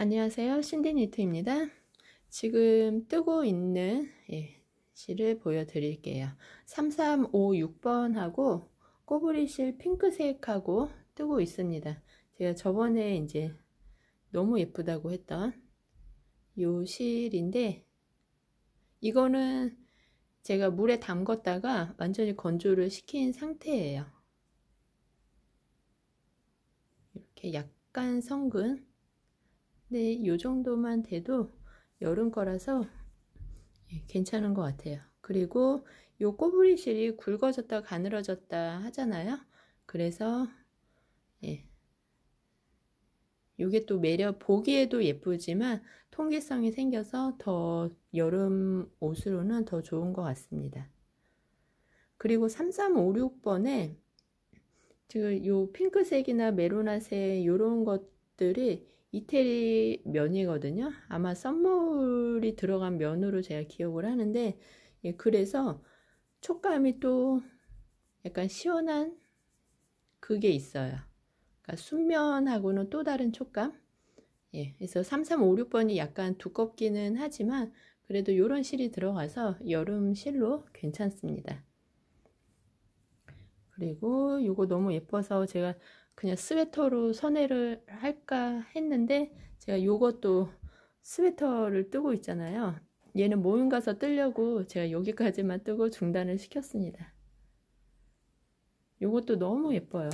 안녕하세요. 신디니트입니다. 지금 뜨고 있는 예, 실을 보여드릴게요. 3356번하고 꼬부리실 핑크색하고 뜨고 있습니다. 제가 저번에 이제 너무 예쁘다고 했던 요 실인데 이거는 제가 물에 담궜다가 완전히 건조를 시킨 상태예요. 이렇게 약간 성근 네, 요 정도만 돼도 여름 거라서 예, 괜찮은 것 같아요. 그리고 요 꼬부리실이 굵어졌다 가늘어졌다 하잖아요. 그래서 예. 요게 또 매력 보기에도 예쁘지만 통기성이 생겨서 더 여름 옷으로는 더 좋은 것 같습니다. 그리고 3356번에 지금 그 요 핑크색이나 메로나색 요런 것들이 이태리 면이거든요. 아마 썸머울이 들어간 면으로 제가 기억을 하는데 예, 그래서 촉감이 또 약간 시원한 그게 있어요. 그러니까 순면하고는 또 다른 촉감. 예, 그래서 3356번이 약간 두껍기는 하지만 그래도 이런 실이 들어가서 여름 실로 괜찮습니다. 그리고 이거 너무 예뻐서 제가 그냥 스웨터로 선회를 할까 했는데 제가 이것도 스웨터를 뜨고 있잖아요 얘는 모임 가서 뜨려고 제가 여기까지만 뜨고 중단을 시켰습니다 이것도 너무 예뻐요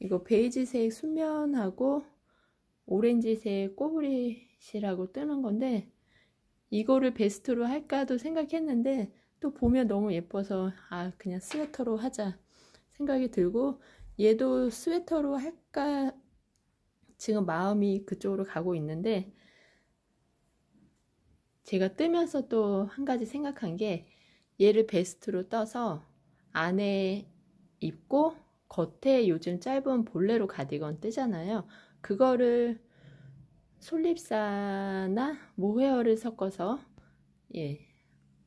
이거 베이지색 순면하고 오렌지색 꼬부리시라고 뜨는 건데 이거를 베스트로 할까도 생각했는데 또 보면 너무 예뻐서 아 그냥 스웨터로 하자 생각이 들고 얘도 스웨터로 할까 지금 마음이 그쪽으로 가고 있는데 제가 뜨면서 또 한 가지 생각한 게 얘를 베스트로 떠서 안에 입고 겉에 요즘 짧은 볼레로 가디건 뜨잖아요. 그거를 솔잎사나 모헤어를 섞어서 예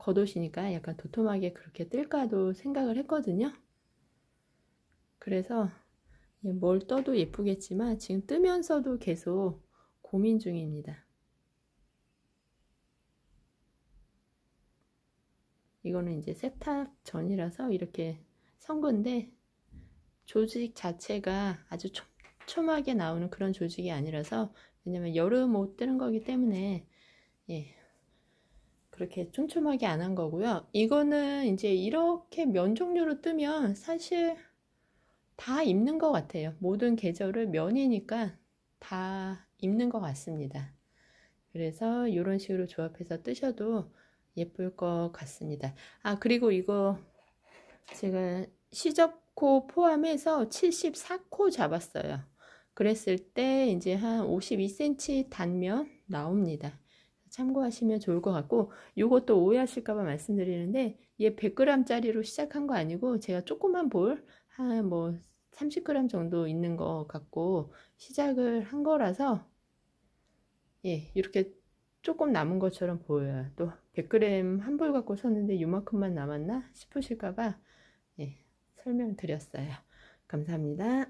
겉옷이니까 약간 도톰하게 그렇게 뜰까도 생각을 했거든요. 그래서 뭘 떠도 예쁘겠지만 지금 뜨면서도 계속 고민 중입니다. 이거는 이제 세탁 전이라서 이렇게 선건데 조직 자체가 아주 촘촘하게 나오는 그런 조직이 아니라서 왜냐면 여름 옷 뜨는 거기 때문에 예, 그렇게 촘촘하게 안 한 거고요. 이거는 이제 이렇게 면 종류로 뜨면 사실 다 입는 것 같아요. 모든 계절을 면이니까 다 입는 것 같습니다. 그래서 이런 식으로 조합해서 뜨셔도 예쁠 것 같습니다. 아 그리고 이거 제가 시접코 포함해서 74코 잡았어요. 그랬을 때 이제 한 52cm 단면 나옵니다. 참고하시면 좋을 것 같고 이것도 오해하실까봐 말씀드리는데 얘 100g짜리로 시작한 거 아니고 제가 조그만 볼 한 뭐 30g 정도 있는 것 같고 시작을 한 거라서 예 이렇게 조금 남은 것처럼 보여요 또 100g 한 볼 갖고 섰는데 이만큼만 남았나 싶으실까봐 예 설명드렸어요 감사합니다